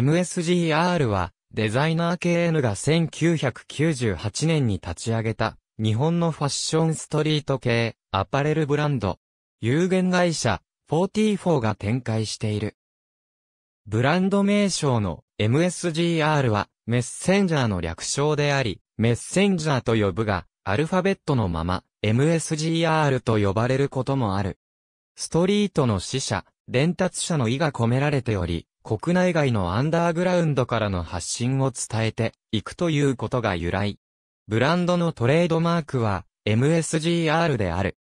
MSGR は、デザイナー KN が1998年に立ち上げた、日本のファッションストリート系、アパレルブランド、有限会社、44が展開している。ブランド名称の MSGR は、メッセンジャーの略称であり、メッセンジャーと呼ぶが、アルファベットのまま、MSGR と呼ばれることもある。ストリートの死者、伝達者の意が込められており、国内外のアンダーグラウンドからの発信を伝えていくということが由来。ブランドのトレードマークは MSGR である。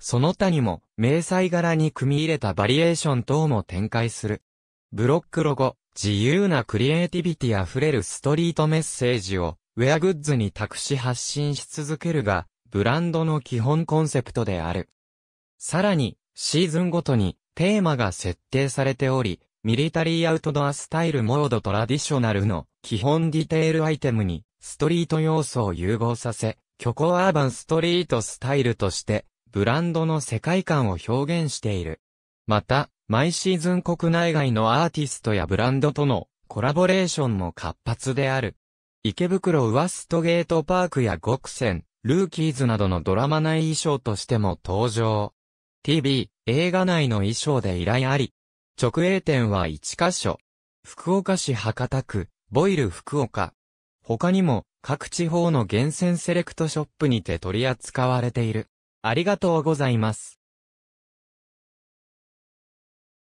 その他にも、明細柄に組み入れたバリエーション等も展開する。ブロックロゴ、自由なクリエイティビティ溢れるストリートメッセージを、ウェアグッズに託し発信し続けるが、ブランドの基本コンセプトである。さらに、シーズンごとにテーマが設定されており、ミリタリーアウトドアスタイルモードトラディショナルの基本ディテールアイテムにストリート要素を融合させ、虚構アーバンストリートスタイルとしてブランドの世界観を表現している。また、毎シーズン国内外のアーティストやブランドとのコラボレーションも活発である。池袋ウワストゲートパークや極戦、ルーキーズなどのドラマ内衣装としても登場。TV、映画内の衣装で依頼あり、直営店は1カ所。福岡市博多区、ボイル福岡。他にも、各地方の厳選セレクトショップにて取り扱われている。ありがとうございます。